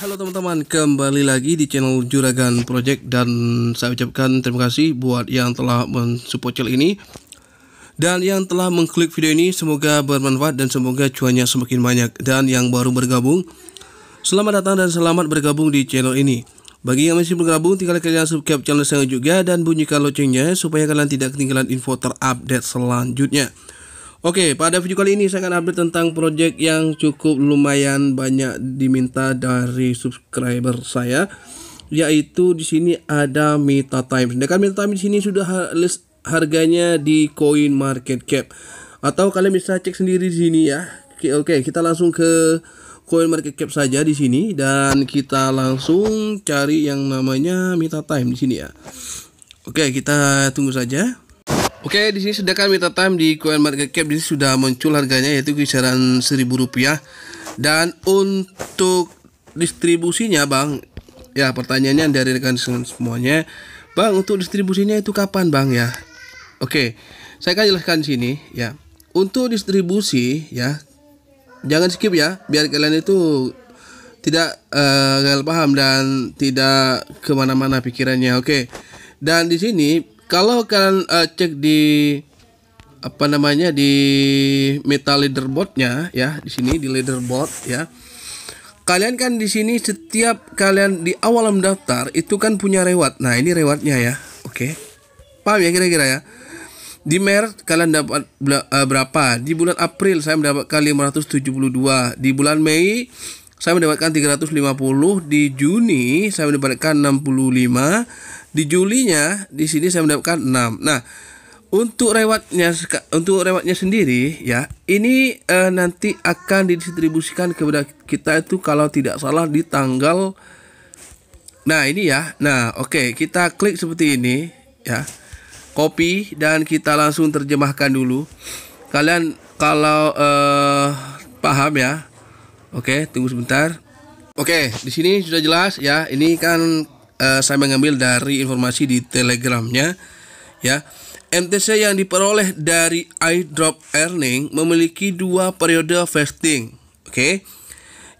Halo teman-teman, kembali lagi di channel Juragan Project dan saya ucapkan terima kasih buat yang telah mensupport channel ini dan yang telah mengklik video ini semoga bermanfaat dan semoga cuannya semakin banyak dan yang baru bergabung selamat datang dan selamat bergabung di channel ini. Bagi yang masih bergabung, tinggal kalian subscribe channel saya juga dan bunyikan loncengnya supaya kalian tidak ketinggalan info terupdate selanjutnya. Oke, pada video kali ini saya akan update tentang project yang cukup lumayan banyak diminta dari subscriber saya yaitu di sini ada Meta Times. Dan kan Meta Times di sini sudah harganya di Coin Market Cap atau kalian bisa cek sendiri di sini ya. Oke, okay, kita langsung ke Coin Market Cap saja di sini dan kita langsung cari yang namanya Meta Times di sini ya. Oke, kita tunggu saja. Oke, di sini sedangkan meta time di Coin Market Cap di sini sudah muncul harganya yaitu kisaran seribu rupiah. Dan untuk distribusinya, Bang, ya pertanyaannya dari rekan semuanya, Bang, untuk distribusinya itu kapan, Bang ya? Oke, saya akan jelaskan sini ya. Untuk distribusi ya, jangan skip ya, biar kalian itu tidak uh, eh, gagal paham dan tidak kemana-mana pikirannya. Oke, dan di sini kalau kalian uh, cek di apa namanya di meta leaderboardnya ya di sini di leaderboard ya kalian kan di sini setiap kalian di awal mendaftar itu kan punya reward nah ini rewardnya ya oke okay. paham ya kira-kira ya di Maret kalian dapat eh, berapa di bulan April saya mendapatkan 572 di bulan Mei saya mendapatkan 350 di Juni saya mendapatkan 65 di Julinya di sini saya mendapatkan 6. Nah, untuk rewatnya untuk rewatnya sendiri ya, ini eh, nanti akan didistribusikan kepada kita itu kalau tidak salah di tanggal Nah, ini ya. Nah, oke, okay, kita klik seperti ini ya. Copy dan kita langsung terjemahkan dulu. Kalian kalau eh, paham ya. Oke, okay, tunggu sebentar. Oke, okay, di sini sudah jelas ya. Ini kan Eh, saya mengambil dari informasi di telegramnya ya MTC yang diperoleh dari iDrop Earning memiliki dua periode vesting oke okay?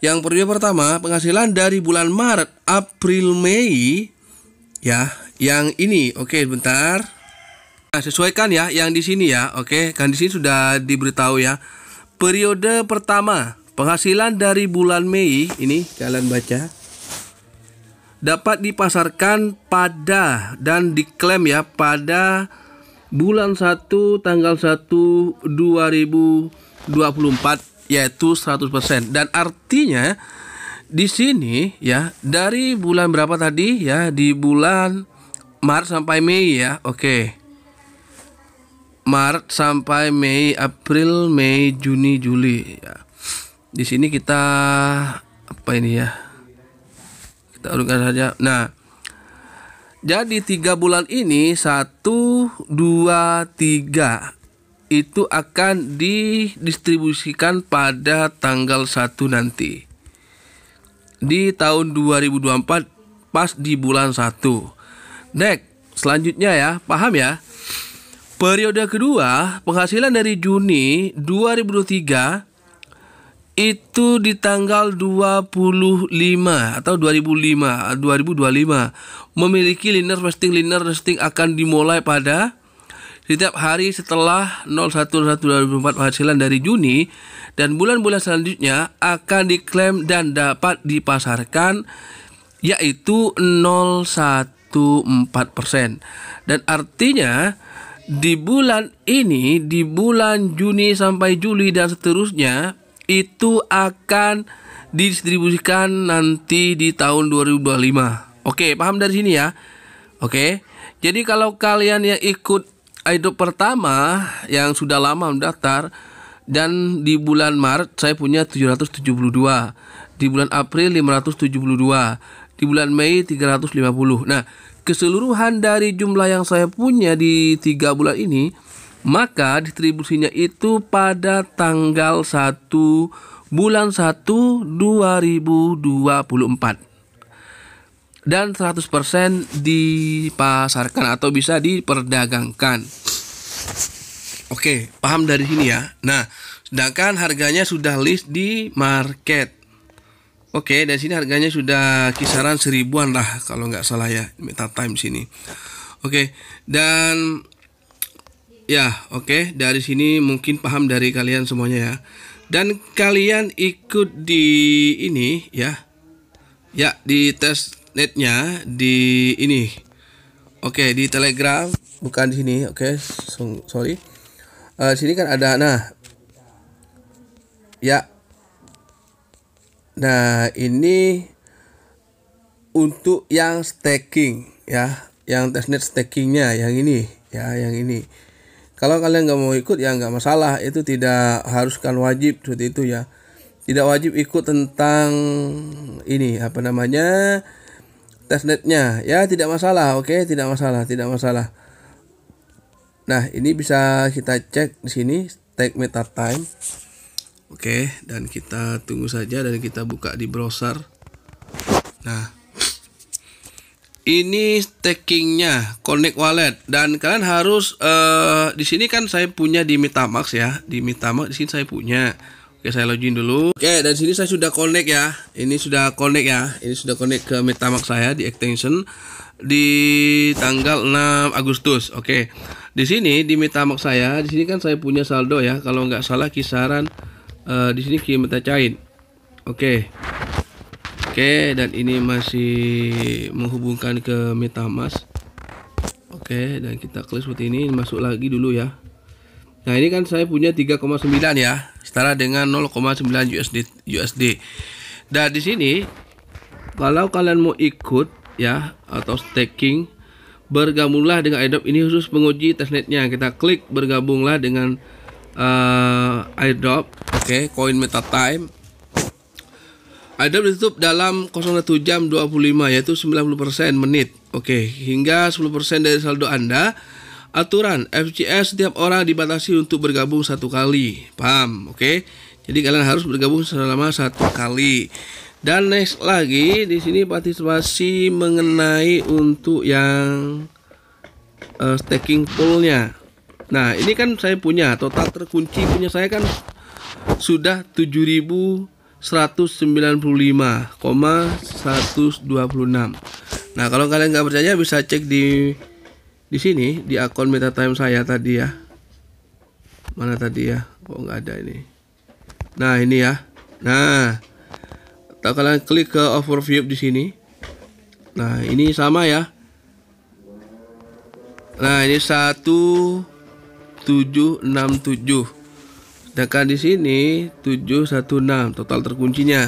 yang periode pertama penghasilan dari bulan Maret April Mei ya yang ini oke okay, bentar nah, sesuaikan ya yang di sini ya oke okay? kan di sini sudah diberitahu ya periode pertama penghasilan dari bulan Mei ini kalian baca dapat dipasarkan pada dan diklaim ya pada bulan 1 tanggal 1 2024 yaitu 100% dan artinya di sini ya dari bulan berapa tadi ya di bulan Maret sampai Mei ya oke Maret sampai Mei April Mei Juni Juli ya di sini kita apa ini ya kita urutkan saja nah jadi tiga bulan ini satu dua tiga itu akan didistribusikan pada tanggal 1 nanti di tahun 2024 pas di bulan 1 next selanjutnya ya paham ya periode kedua penghasilan dari Juni 2023 itu di tanggal 25 atau 2005 2025 memiliki linear resting linear resting akan dimulai pada setiap hari setelah 01.01.2024 penghasilan dari Juni dan bulan-bulan selanjutnya akan diklaim dan dapat dipasarkan yaitu 0,14 dan artinya di bulan ini di bulan Juni sampai Juli dan seterusnya itu akan didistribusikan nanti di tahun 2025. Oke, paham dari sini ya. Oke. Jadi kalau kalian yang ikut idol pertama yang sudah lama mendaftar dan di bulan Maret saya punya 772, di bulan April 572, di bulan Mei 350. Nah, keseluruhan dari jumlah yang saya punya di 3 bulan ini maka distribusinya itu pada tanggal 1 bulan 1 2024 dan 100% dipasarkan atau bisa diperdagangkan. Oke, paham dari sini ya. Nah, sedangkan harganya sudah list di market. Oke, dan sini harganya sudah kisaran seribuan lah kalau nggak salah ya, meta time sini. Oke, dan Ya, oke. Okay. Dari sini mungkin paham dari kalian semuanya ya. Dan kalian ikut di ini ya. Ya, di tes netnya di ini. Oke, okay, di Telegram bukan di sini. Oke, okay. sorry. Uh, sini kan ada nah. Ya. Nah, ini untuk yang staking ya, yang testnet stakingnya yang ini ya, yang ini kalau kalian nggak mau ikut ya nggak masalah itu tidak haruskan wajib seperti itu ya tidak wajib ikut tentang ini apa namanya testnetnya ya tidak masalah oke okay? tidak masalah tidak masalah nah ini bisa kita cek di sini tag meta time oke okay, dan kita tunggu saja dan kita buka di browser nah ini stakingnya, connect wallet dan kalian harus uh, di sini kan saya punya di Metamax ya di Metamax di sini saya punya oke saya login dulu oke dan sini saya sudah connect ya ini sudah connect ya ini sudah connect ke Metamax saya di extension di tanggal 6 Agustus oke di sini di Metamax saya di sini kan saya punya saldo ya kalau nggak salah kisaran uh, di sini kita cain oke Oke, dan ini masih menghubungkan ke MetaMask. Oke, dan kita klik seperti ini, masuk lagi dulu ya. Nah, ini kan saya punya 3,9 ya, setara dengan 0,9 USD USD. Dan di sini kalau kalian mau ikut ya atau staking bergabunglah dengan airdrop ini khusus penguji testnetnya. Kita klik bergabunglah dengan uh, airdrop, oke, okay, koin MetaTime ada ditutup dalam 01 jam 25 yaitu 90% menit. Oke, hingga 10% dari saldo Anda. Aturan FCS setiap orang dibatasi untuk bergabung satu kali. Paham? Oke. Jadi kalian harus bergabung selama satu kali. Dan next lagi di sini partisipasi mengenai untuk yang uh, staking poolnya. Nah, ini kan saya punya total terkunci punya saya kan sudah 7000 195,126. Nah, kalau kalian nggak percaya bisa cek di di sini di akun MetaTime saya tadi ya. Mana tadi ya? Kok nggak ada ini. Nah, ini ya. Nah, atau kalian klik ke overview di sini. Nah, ini sama ya. Nah, ini 1767. Sedangkan di sini 716 total terkuncinya.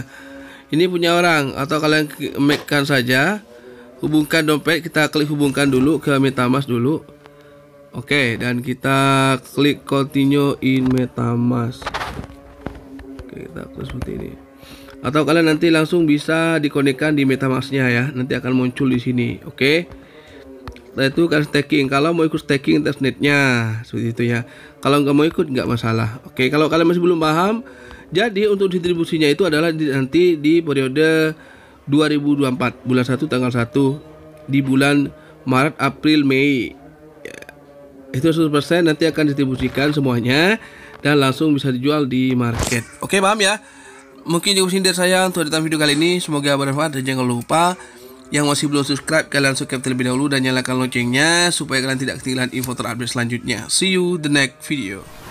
Ini punya orang atau kalian make-kan saja. Hubungkan dompet, kita klik hubungkan dulu ke MetaMask dulu. Oke, dan kita klik continue in MetaMask. Oke, kita klik seperti ini. Atau kalian nanti langsung bisa dikonekkan di MetaMasknya ya. Nanti akan muncul di sini. Oke. Nah itu kan staking. Kalau mau ikut staking testnetnya seperti itu ya. Kalau nggak mau ikut nggak masalah. Oke, kalau kalian masih belum paham, jadi untuk distribusinya itu adalah nanti di periode 2024 bulan 1 tanggal 1 di bulan Maret, April, Mei. Ya, itu 100% nanti akan distribusikan semuanya dan langsung bisa dijual di market. Oke, paham ya? Mungkin cukup sini saya untuk video kali ini. Semoga bermanfaat dan jangan lupa yang masih belum subscribe, kalian subscribe terlebih dahulu dan nyalakan loncengnya supaya kalian tidak ketinggalan info terupdate selanjutnya. See you the next video.